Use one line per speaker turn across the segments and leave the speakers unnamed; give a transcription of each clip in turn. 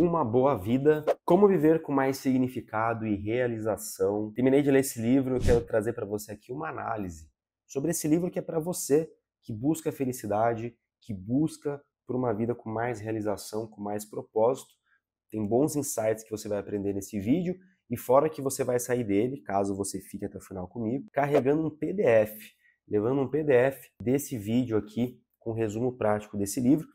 Uma Boa Vida, Como Viver com Mais Significado e Realização. Terminei de ler esse livro e quero trazer para você aqui uma análise sobre esse livro que é para você que busca felicidade, que busca por uma vida com mais realização, com mais propósito. Tem bons insights que você vai aprender nesse vídeo e fora que você vai sair dele, caso você fique até o final comigo, carregando um PDF, levando um PDF desse vídeo aqui com um resumo prático desse livro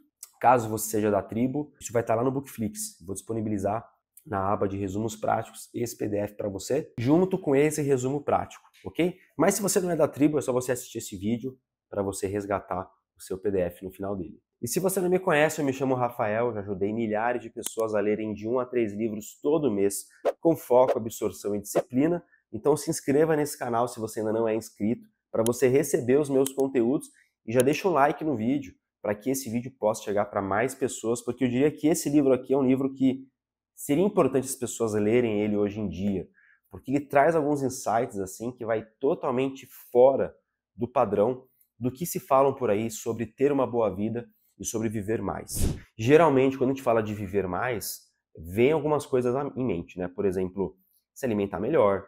Caso você seja da tribo, isso vai estar lá no Bookflix. Vou disponibilizar na aba de resumos práticos esse PDF para você, junto com esse resumo prático, ok? Mas se você não é da tribo, é só você assistir esse vídeo para você resgatar o seu PDF no final dele. E se você não me conhece, eu me chamo Rafael, já ajudei milhares de pessoas a lerem de um a três livros todo mês, com foco, absorção e disciplina. Então se inscreva nesse canal se você ainda não é inscrito, para você receber os meus conteúdos e já deixa o like no vídeo para que esse vídeo possa chegar para mais pessoas, porque eu diria que esse livro aqui é um livro que seria importante as pessoas lerem ele hoje em dia, porque ele traz alguns insights assim que vai totalmente fora do padrão do que se falam por aí sobre ter uma boa vida e sobre viver mais. Geralmente, quando a gente fala de viver mais, vem algumas coisas em mente, né? Por exemplo, se alimentar melhor,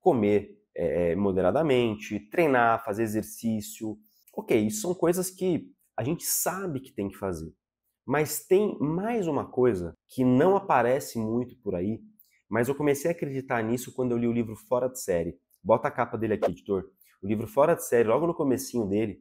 comer é, moderadamente, treinar, fazer exercício. Ok, isso são coisas que a gente sabe que tem que fazer. Mas tem mais uma coisa que não aparece muito por aí, mas eu comecei a acreditar nisso quando eu li o livro Fora de Série. Bota a capa dele aqui, editor. O livro Fora de Série, logo no comecinho dele,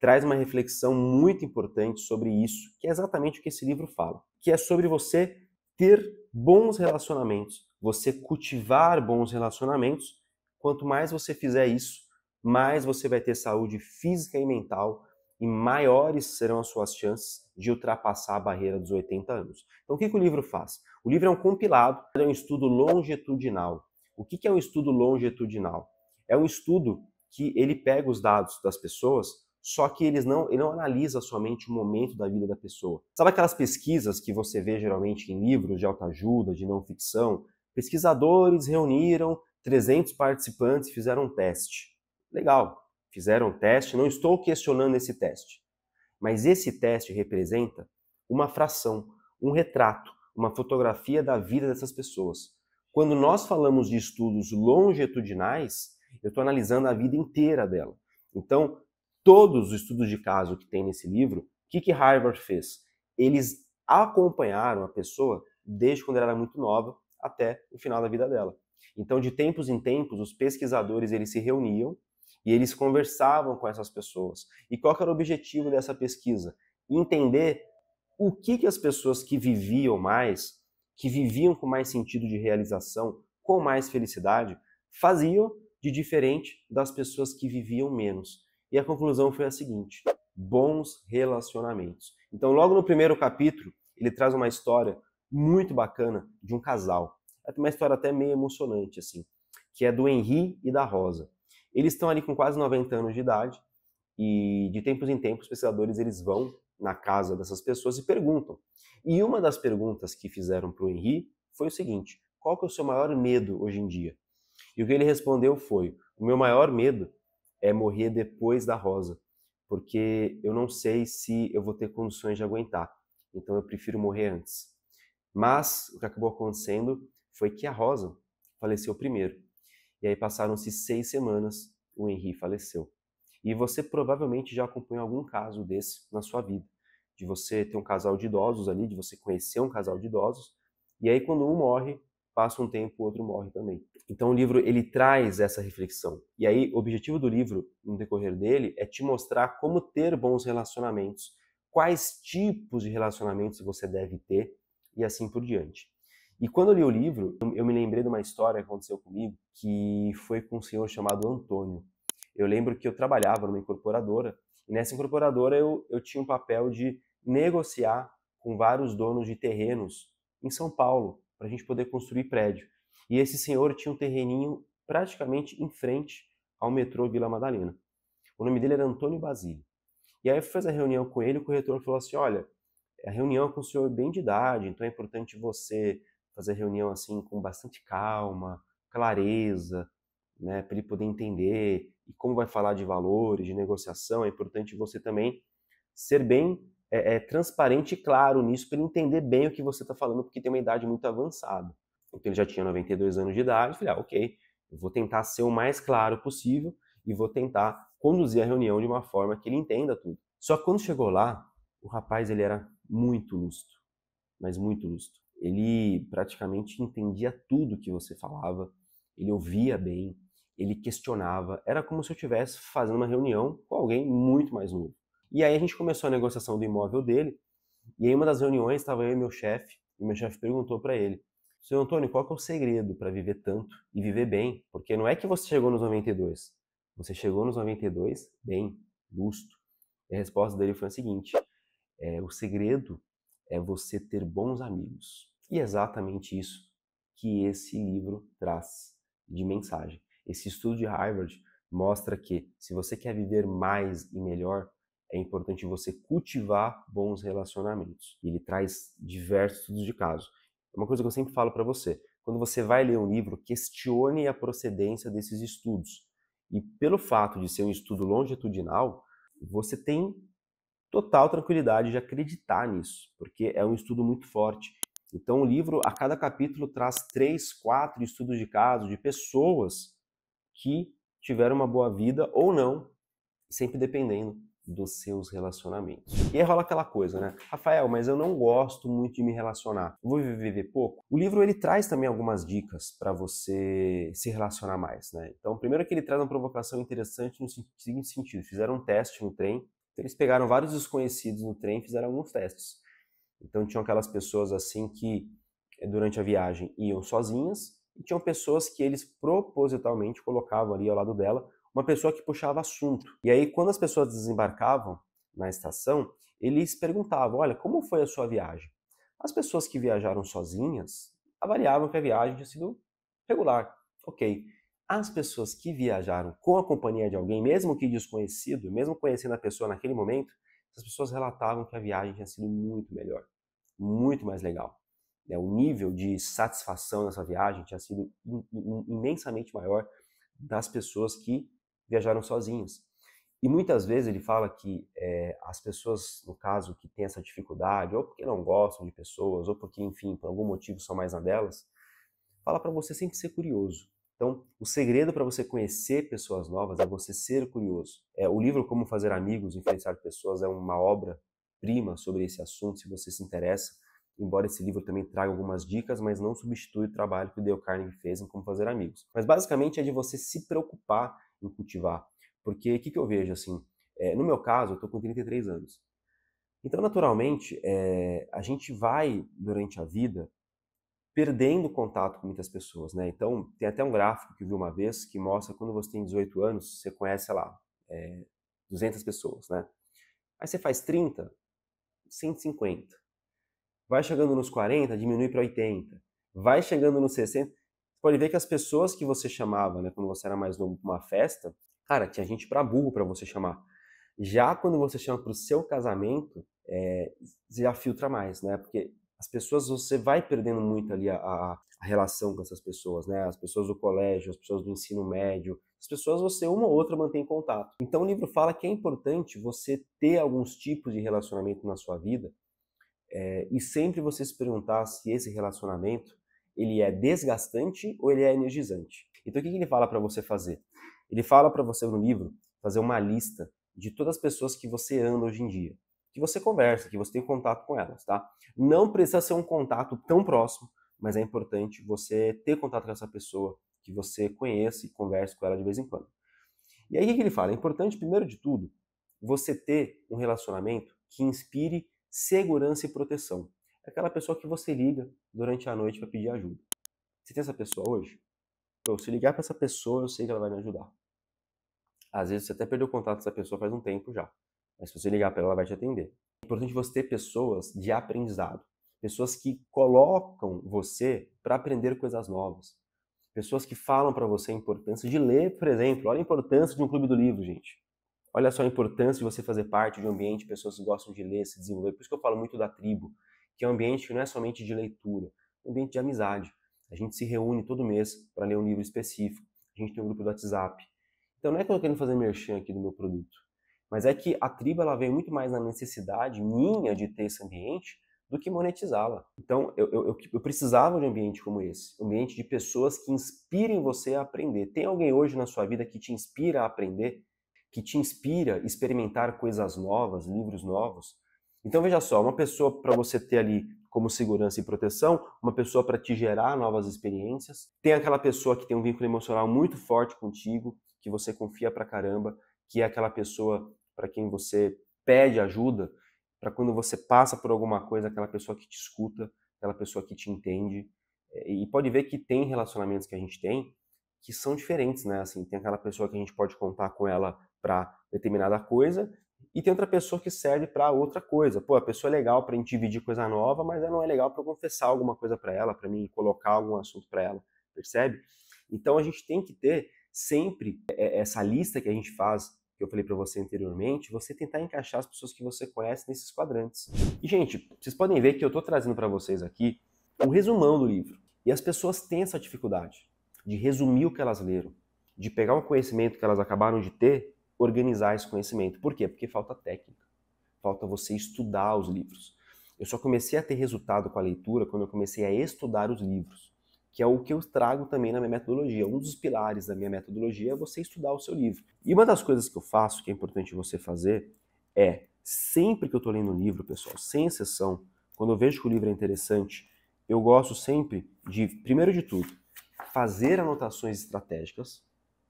traz uma reflexão muito importante sobre isso, que é exatamente o que esse livro fala, que é sobre você ter bons relacionamentos, você cultivar bons relacionamentos. Quanto mais você fizer isso, mais você vai ter saúde física e mental e maiores serão as suas chances de ultrapassar a barreira dos 80 anos. Então, o que, que o livro faz? O livro é um compilado, é um estudo longitudinal. O que, que é um estudo longitudinal? É um estudo que ele pega os dados das pessoas, só que eles não, ele não analisa somente o momento da vida da pessoa. Sabe aquelas pesquisas que você vê geralmente em livros de autoajuda, de não ficção? Pesquisadores reuniram 300 participantes e fizeram um teste. Legal, fizeram teste, não estou questionando esse teste. Mas esse teste representa uma fração, um retrato, uma fotografia da vida dessas pessoas. Quando nós falamos de estudos longitudinais, eu estou analisando a vida inteira dela. Então, todos os estudos de caso que tem nesse livro, o que, que Harvard fez? Eles acompanharam a pessoa desde quando ela era muito nova até o final da vida dela. Então, de tempos em tempos, os pesquisadores eles se reuniam e eles conversavam com essas pessoas. E qual era o objetivo dessa pesquisa? Entender o que, que as pessoas que viviam mais, que viviam com mais sentido de realização, com mais felicidade, faziam de diferente das pessoas que viviam menos. E a conclusão foi a seguinte: bons relacionamentos. Então, logo no primeiro capítulo, ele traz uma história muito bacana de um casal. É uma história até meio emocionante, assim, que é do Henri e da Rosa. Eles estão ali com quase 90 anos de idade e de tempos em tempos os pesquisadores eles vão na casa dessas pessoas e perguntam. E uma das perguntas que fizeram para o Henri foi o seguinte: qual que é o seu maior medo hoje em dia? E o que ele respondeu foi: o meu maior medo é morrer depois da Rosa, porque eu não sei se eu vou ter condições de aguentar. Então eu prefiro morrer antes. Mas o que acabou acontecendo foi que a Rosa faleceu primeiro. E aí passaram-se seis semanas, o Henri faleceu. E você provavelmente já acompanhou algum caso desse na sua vida, de você ter um casal de idosos ali, de você conhecer um casal de idosos, e aí quando um morre, passa um tempo, o outro morre também. Então o livro ele traz essa reflexão. E aí o objetivo do livro, no decorrer dele, é te mostrar como ter bons relacionamentos, quais tipos de relacionamentos você deve ter e assim por diante. E quando eu li o livro, eu me lembrei de uma história que aconteceu comigo, que foi com um senhor chamado Antônio. Eu lembro que eu trabalhava numa incorporadora, e nessa incorporadora eu, eu tinha um papel de negociar com vários donos de terrenos em São Paulo, para a gente poder construir prédio. E esse senhor tinha um terreninho praticamente em frente ao metrô Vila Madalena. O nome dele era Antônio Basílio. E aí eu fiz a reunião com ele, o corretor falou assim: olha, a é reunião é com o senhor bem de idade, então é importante você fazer reunião assim com bastante calma, clareza, né, para ele poder entender e como vai falar de valores, de negociação, é importante você também ser bem é, é, transparente e claro nisso para ele entender bem o que você está falando, porque tem uma idade muito avançada. Então ele já tinha 92 anos de idade, eu falei, ah, ok, eu vou tentar ser o mais claro possível e vou tentar conduzir a reunião de uma forma que ele entenda tudo. Só que quando chegou lá, o rapaz ele era muito lustro, mas muito lustro. Ele praticamente entendia tudo que você falava, ele ouvia bem, ele questionava. Era como se eu estivesse fazendo uma reunião com alguém muito mais novo. E aí a gente começou a negociação do imóvel dele. E em uma das reuniões estava eu e meu chefe, e meu chefe perguntou para ele: "Senhor Antônio, qual é o segredo para viver tanto e viver bem? Porque não é que você chegou nos 92, você chegou nos 92 bem, justo". E a resposta dele foi a seguinte: é, o segredo é você ter bons amigos. E é exatamente isso que esse livro traz de mensagem. Esse estudo de Harvard mostra que se você quer viver mais e melhor, é importante você cultivar bons relacionamentos. Ele traz diversos estudos de caso. É uma coisa que eu sempre falo para você, quando você vai ler um livro, questione a procedência desses estudos. E pelo fato de ser um estudo longitudinal, você tem total tranquilidade de acreditar nisso, porque é um estudo muito forte. Então, o livro, a cada capítulo, traz três, quatro estudos de caso de pessoas que tiveram uma boa vida ou não, sempre dependendo dos seus relacionamentos. E aí rola aquela coisa, né? Rafael, mas eu não gosto muito de me relacionar. Vou viver pouco. O livro ele traz também algumas dicas para você se relacionar mais, né? Então, primeiro que ele traz uma provocação interessante no seguinte sentido: fizeram um teste no trem então, eles pegaram vários desconhecidos no trem e fizeram alguns testes. Então, tinham aquelas pessoas assim que, eh, durante a viagem, iam sozinhas, e tinham pessoas que eles propositalmente colocavam ali ao lado dela uma pessoa que puxava assunto. E aí, quando as pessoas desembarcavam na estação, eles perguntavam: Olha, como foi a sua viagem? As pessoas que viajaram sozinhas avaliavam que a viagem tinha sido regular, ok as pessoas que viajaram com a companhia de alguém, mesmo que desconhecido, mesmo conhecendo a pessoa naquele momento, as pessoas relatavam que a viagem tinha sido muito melhor, muito mais legal. Né, o nível de satisfação nessa viagem tinha sido imensamente maior das pessoas que viajaram sozinhas. E muitas vezes ele fala que é, as pessoas, no caso, que têm essa dificuldade, ou porque não gostam de pessoas, ou porque, enfim, por algum motivo são mais na delas, fala para você sempre ser curioso. Então, o segredo para você conhecer pessoas novas é você ser curioso. É, o livro Como Fazer Amigos, Influenciar Pessoas é uma obra-prima sobre esse assunto, se você se interessa. Embora esse livro também traga algumas dicas, mas não substitui o trabalho que o Dale Carnegie fez em Como Fazer Amigos. Mas basicamente é de você se preocupar em cultivar. Porque o que, que, eu vejo assim? É, no meu caso, eu estou com 33 anos. Então, naturalmente, é, a gente vai, durante a vida, perdendo contato com muitas pessoas, né? Então, tem até um gráfico que eu vi uma vez que mostra quando você tem 18 anos, você conhece, sei lá, é, 200 pessoas, né? Aí você faz 30, 150. Vai chegando nos 40, diminui para 80. Vai chegando nos 60. pode ver que as pessoas que você chamava, né, quando você era mais novo para uma festa, cara, tinha gente para burro para você chamar. Já quando você chama para o seu casamento, é, você já filtra mais, né? Porque as pessoas você vai perdendo muito ali a, a, relação com essas pessoas, né? As pessoas do colégio, as pessoas do ensino médio, as pessoas você uma ou outra mantém contato. Então o livro fala que é importante você ter alguns tipos de relacionamento na sua vida é, e sempre você se perguntar se esse relacionamento ele é desgastante ou ele é energizante. Então o que, que ele fala para você fazer? Ele fala para você no livro fazer uma lista de todas as pessoas que você anda hoje em dia que você conversa, que você tem contato com elas, tá? Não precisa ser um contato tão próximo, mas é importante você ter contato com essa pessoa, que você conheça e converse com ela de vez em quando. E aí o que ele fala? É importante, primeiro de tudo, você ter um relacionamento que inspire segurança e proteção. É aquela pessoa que você liga durante a noite para pedir ajuda. Você tem essa pessoa hoje? se ligar para essa pessoa, eu sei que ela vai me ajudar. Às vezes você até perdeu contato com essa pessoa faz um tempo já. Mas se você ligar para ela, ela vai te atender. É importante você ter pessoas de aprendizado, pessoas que colocam você para aprender coisas novas, pessoas que falam para você a importância de ler, por exemplo. Olha a importância de um clube do livro, gente. Olha só a importância de você fazer parte de um ambiente de pessoas que gostam de ler, se desenvolver. Por isso que eu falo muito da tribo, que é um ambiente que não é somente de leitura, é um ambiente de amizade. A gente se reúne todo mês para ler um livro específico. A gente tem um grupo do WhatsApp. Então não é que eu estou querendo fazer merchan aqui do meu produto. Mas é que a tribo ela vem muito mais na necessidade minha de ter esse ambiente do que monetizá-la. Então, eu, eu, eu, precisava de um ambiente como esse, um ambiente de pessoas que inspirem você a aprender. Tem alguém hoje na sua vida que te inspira a aprender, que te inspira a experimentar coisas novas, livros novos? Então, veja só, uma pessoa para você ter ali como segurança e proteção, uma pessoa para te gerar novas experiências, tem aquela pessoa que tem um vínculo emocional muito forte contigo, que você confia pra caramba, que é aquela pessoa para quem você pede ajuda, para quando você passa por alguma coisa, aquela pessoa que te escuta, aquela pessoa que te entende. E pode ver que tem relacionamentos que a gente tem que são diferentes, né? Assim, tem aquela pessoa que a gente pode contar com ela para determinada coisa e tem outra pessoa que serve para outra coisa. Pô, a pessoa é legal para a gente dividir coisa nova, mas ela não é legal para confessar alguma coisa para ela, para mim colocar algum assunto para ela, percebe? Então a gente tem que ter sempre é, é, essa lista que a gente faz, que eu falei para você anteriormente, você tentar encaixar as pessoas que você conhece nesses quadrantes. E gente, vocês podem ver que eu estou trazendo para vocês aqui um resumão do livro. E as pessoas têm essa dificuldade de resumir o que elas leram, de pegar um conhecimento que elas acabaram de ter, organizar esse conhecimento. Por quê? Porque falta técnica, falta você estudar os livros. Eu só comecei a ter resultado com a leitura quando eu comecei a estudar os livros que é o que eu trago também na minha metodologia. Um dos pilares da minha metodologia é você estudar o seu livro. E uma das coisas que eu faço, que é importante você fazer, é sempre que eu estou lendo um livro, pessoal, sem exceção, quando eu vejo que o livro é interessante, eu gosto sempre de, primeiro de tudo, fazer anotações estratégicas.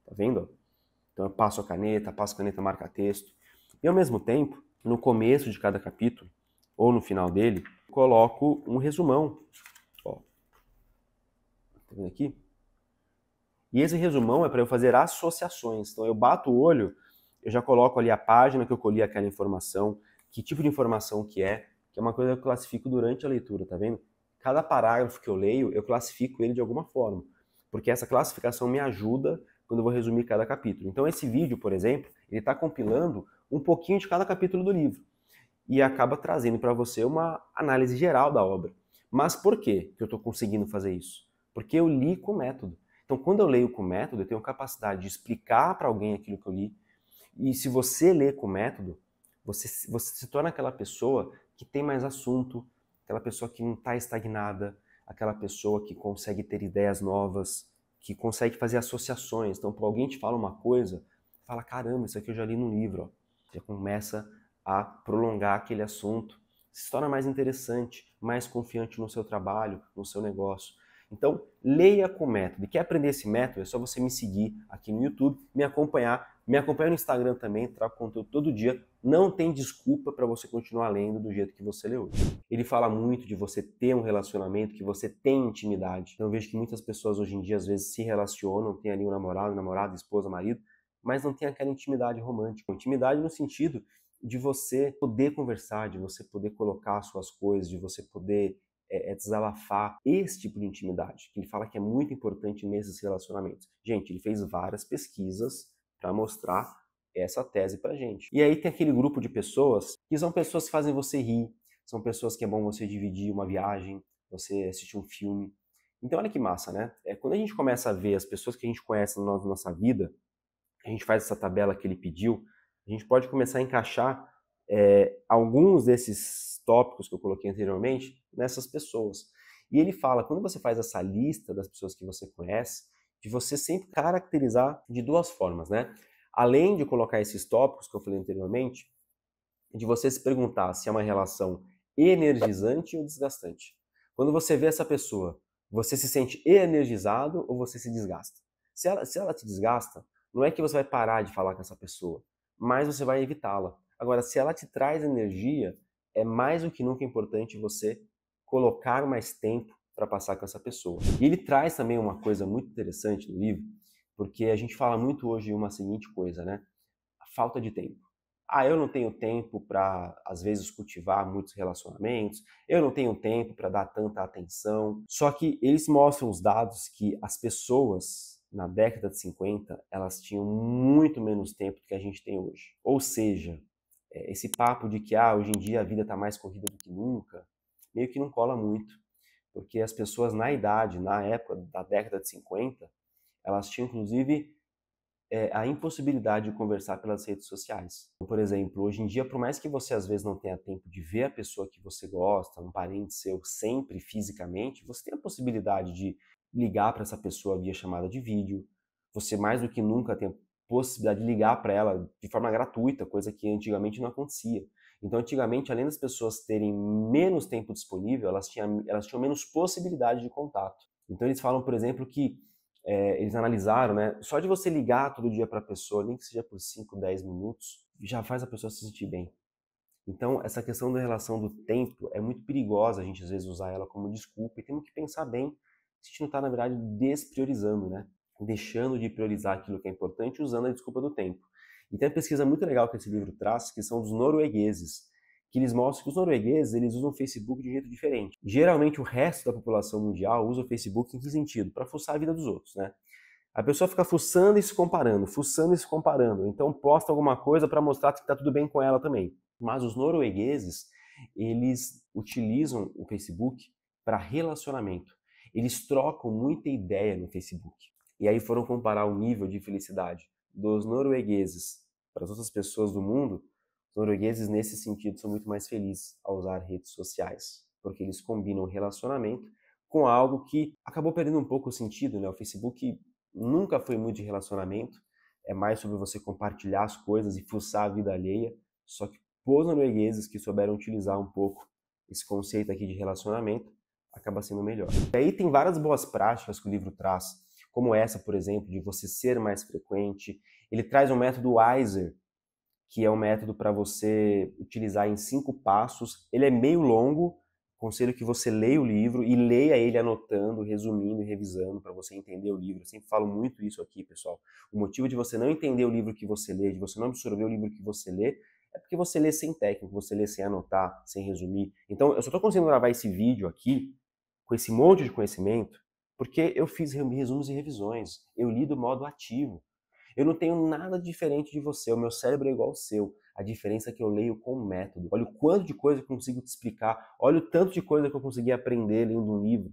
Tá vendo? Então eu passo a caneta, passo a caneta marca texto. E ao mesmo tempo, no começo de cada capítulo, ou no final dele, coloco um resumão aqui. E esse resumão é para eu fazer associações. Então eu bato o olho, eu já coloco ali a página que eu colhi aquela informação, que tipo de informação que é, que é uma coisa que eu classifico durante a leitura, tá vendo? Cada parágrafo que eu leio, eu classifico ele de alguma forma, porque essa classificação me ajuda quando eu vou resumir cada capítulo. Então esse vídeo, por exemplo, ele está compilando um pouquinho de cada capítulo do livro e acaba trazendo para você uma análise geral da obra. Mas por que eu estou conseguindo fazer isso? Porque eu li com método. Então, quando eu leio com método, eu tenho capacidade de explicar para alguém aquilo que eu li. E se você lê com método, você, você se torna aquela pessoa que tem mais assunto, aquela pessoa que não está estagnada, aquela pessoa que consegue ter ideias novas, que consegue fazer associações. Então, quando alguém te fala uma coisa, fala: caramba, isso aqui eu já li no livro. Você começa a prolongar aquele assunto, se torna mais interessante, mais confiante no seu trabalho, no seu negócio. Então, leia com método. Quer aprender esse método? É só você me seguir aqui no YouTube, me acompanhar, me acompanhar no Instagram também, trago conteúdo todo dia. Não tem desculpa para você continuar lendo do jeito que você lê hoje. Ele fala muito de você ter um relacionamento, que você tem intimidade. Então, eu vejo que muitas pessoas hoje em dia, às vezes, se relacionam, tem ali um namorado, namorada, esposa, marido, mas não tem aquela intimidade romântica. Intimidade no sentido de você poder conversar, de você poder colocar suas coisas, de você poder é, é desabafar esse tipo de intimidade, que ele fala que é muito importante nesses relacionamentos. Gente, ele fez várias pesquisas para mostrar essa tese para gente. E aí tem aquele grupo de pessoas que são pessoas que fazem você rir, são pessoas que é bom você dividir uma viagem, você assistir um filme. Então olha que massa, né? É, quando a gente começa a ver as pessoas que a gente conhece na nossa vida, a gente faz essa tabela que ele pediu, a gente pode começar a encaixar é, alguns desses tópicos que eu coloquei anteriormente nessas pessoas. E ele fala, quando você faz essa lista das pessoas que você conhece, de você sempre caracterizar de duas formas, né? Além de colocar esses tópicos que eu falei anteriormente, de você se perguntar se é uma relação energizante ou desgastante. Quando você vê essa pessoa, você se sente energizado ou você se desgasta? Se ela, se ela te desgasta, não é que você vai parar de falar com essa pessoa, mas você vai evitá-la. Agora, se ela te traz energia, é mais do que nunca importante você colocar mais tempo para passar com essa pessoa. E ele traz também uma coisa muito interessante no livro, porque a gente fala muito hoje uma seguinte coisa, né? A falta de tempo. Ah, eu não tenho tempo para, às vezes, cultivar muitos relacionamentos, eu não tenho tempo para dar tanta atenção. Só que eles mostram os dados que as pessoas na década de 50 elas tinham muito menos tempo do que a gente tem hoje. Ou seja, é, esse papo de que ah, hoje em dia a vida está mais corrida do que nunca, meio que não cola muito, porque as pessoas na idade, na época da década de 50, elas tinham inclusive é, a impossibilidade de conversar pelas redes sociais. Por exemplo, hoje em dia, por mais que você às vezes não tenha tempo de ver a pessoa que você gosta, um parente seu, sempre fisicamente, você tem a possibilidade de ligar para essa pessoa via chamada de vídeo. Você mais do que nunca tem possibilidade de ligar para ela de forma gratuita, coisa que antigamente não acontecia. Então, antigamente, além das pessoas terem menos tempo disponível, elas tinham, elas tinham menos possibilidade de contato. Então, eles falam, por exemplo, que é, eles analisaram, né? Só de você ligar todo dia para a pessoa, nem que seja por 5, 10 minutos, já faz a pessoa se sentir bem. Então, essa questão da relação do tempo é muito perigosa a gente às vezes usar ela como desculpa e temos que pensar bem se a gente não está, na verdade, despriorizando, né? deixando de priorizar aquilo que é importante, usando a desculpa do tempo. E tem uma pesquisa muito legal que esse livro traz, que são dos noruegueses, que eles mostram que os noruegueses eles usam o Facebook de um jeito diferente. Geralmente o resto da população mundial usa o Facebook em que sentido? Para fuçar a vida dos outros, né? A pessoa fica fuçando e se comparando, fuçando e se comparando. Então posta alguma coisa para mostrar que está tudo bem com ela também. Mas os noruegueses, eles utilizam o Facebook para relacionamento. Eles trocam muita ideia no Facebook. E aí foram comparar o nível de felicidade dos noruegueses para as outras pessoas do mundo. Os noruegueses, nesse sentido, são muito mais felizes ao usar redes sociais, porque eles combinam relacionamento com algo que acabou perdendo um pouco o sentido, né? O Facebook nunca foi muito de relacionamento, é mais sobre você compartilhar as coisas e fuçar a vida alheia, só que os noruegueses que souberam utilizar um pouco esse conceito aqui de relacionamento, acaba sendo melhor. E aí tem várias boas práticas que o livro traz como essa, por exemplo, de você ser mais frequente. Ele traz um método Weiser, que é um método para você utilizar em cinco passos. Ele é meio longo, conselho que você leia o livro e leia ele anotando, resumindo e revisando para você entender o livro. Eu sempre falo muito isso aqui, pessoal. O motivo de você não entender o livro que você lê, de você não absorver o livro que você lê, é porque você lê sem técnica, você lê sem anotar, sem resumir. Então, eu só estou conseguindo gravar esse vídeo aqui com esse monte de conhecimento porque eu fiz resumos e revisões, eu li do modo ativo. Eu não tenho nada diferente de você, o meu cérebro é igual ao seu. A diferença é que eu leio com método. Olha o quanto de coisa eu consigo te explicar, olha o tanto de coisa que eu consegui aprender lendo um livro.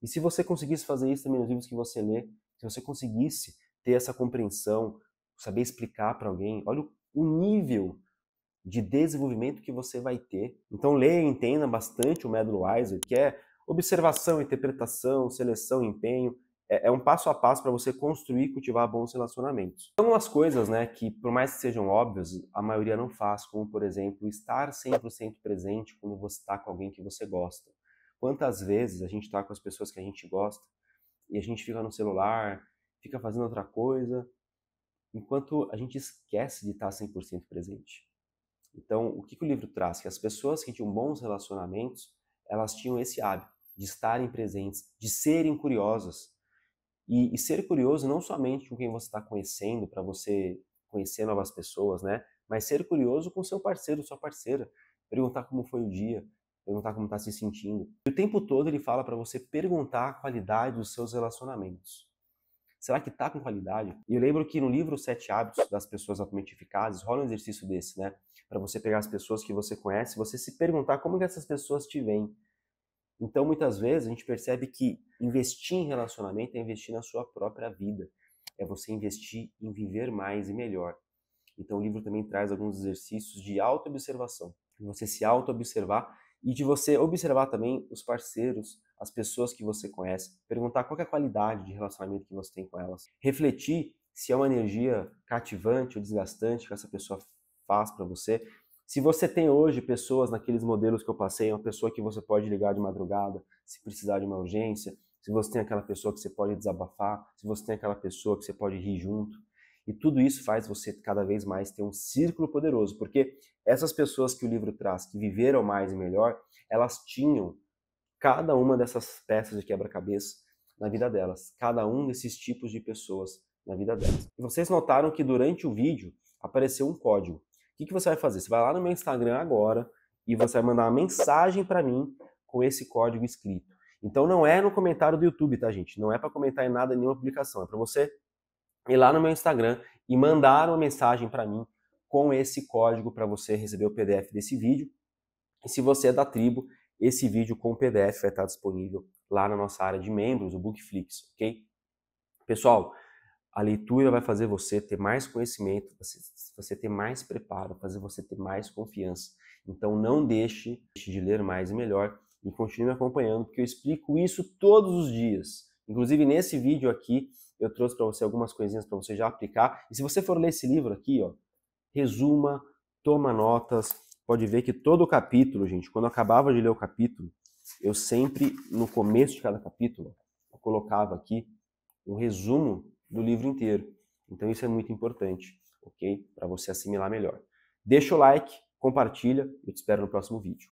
E se você conseguisse fazer isso também nos livros que você lê, se você conseguisse ter essa compreensão, saber explicar para alguém, olha o nível de desenvolvimento que você vai ter. Então leia e entenda bastante o Medlo Wiser, que é observação, interpretação, seleção, empenho. É, é um passo a passo para você construir e cultivar bons relacionamentos. Algumas coisas né, que, por mais que sejam óbvias, a maioria não faz, como, por exemplo, estar 100% presente quando você está com alguém que você gosta. Quantas vezes a gente está com as pessoas que a gente gosta e a gente fica no celular, fica fazendo outra coisa, enquanto a gente esquece de tá estar 100% presente. Então, o que, que, o livro traz? Que as pessoas que tinham bons relacionamentos, elas tinham esse hábito de estarem presentes, de serem curiosas. E, e ser curioso não somente com quem você está conhecendo, para você conhecer novas pessoas, né? Mas ser curioso com seu parceiro, sua parceira. Perguntar como foi o dia, perguntar como está se sentindo. E o tempo todo ele fala para você perguntar a qualidade dos seus relacionamentos. Será que está com qualidade? E eu lembro que no livro Sete Hábitos das Pessoas Altamente Eficazes rola um exercício desse, né? Para você pegar as pessoas que você conhece, você se perguntar como que essas pessoas te veem, então, muitas vezes, a gente percebe que investir em relacionamento é investir na sua própria vida, é você investir em viver mais e melhor. Então, o livro também traz alguns exercícios de autoobservação, de você se autoobservar e de você observar também os parceiros, as pessoas que você conhece, perguntar qual é a qualidade de relacionamento que você tem com elas, refletir se é uma energia cativante ou desgastante que essa pessoa faz para você, se você tem hoje pessoas naqueles modelos que eu passei, uma pessoa que você pode ligar de madrugada, se precisar de uma urgência, se você tem aquela pessoa que você pode desabafar, se você tem aquela pessoa que você pode rir junto. E tudo isso faz você cada vez mais ter um círculo poderoso, porque essas pessoas que o livro traz, que viveram mais e melhor, elas tinham cada uma dessas peças de quebra-cabeça na vida delas, cada um desses tipos de pessoas na vida delas. E vocês notaram que durante o vídeo apareceu um código que, que você vai fazer? Você vai lá no meu Instagram agora e você vai mandar uma mensagem para mim com esse código escrito. Então não é no comentário do YouTube, tá, gente? Não é para comentar em nada, nenhuma publicação. É para você ir lá no meu Instagram e mandar uma mensagem para mim com esse código para você receber o PDF desse vídeo. E se você é da tribo, esse vídeo com o PDF vai estar disponível lá na nossa área de membros, o Bookflix, ok? Pessoal, a leitura vai fazer você ter mais conhecimento, você ter mais preparo, fazer você ter mais confiança. Então não deixe de ler mais e melhor e continue me acompanhando, porque eu explico isso todos os dias. Inclusive nesse vídeo aqui eu trouxe para você algumas coisinhas para você já aplicar. E se você for ler esse livro aqui, ó, resuma, toma notas, pode ver que todo o capítulo, gente, quando eu acabava de ler o capítulo, eu sempre no começo de cada capítulo eu colocava aqui um resumo do livro inteiro. Então isso é muito importante, ok? Para você assimilar melhor. Deixa o like, compartilha, eu te espero no próximo vídeo.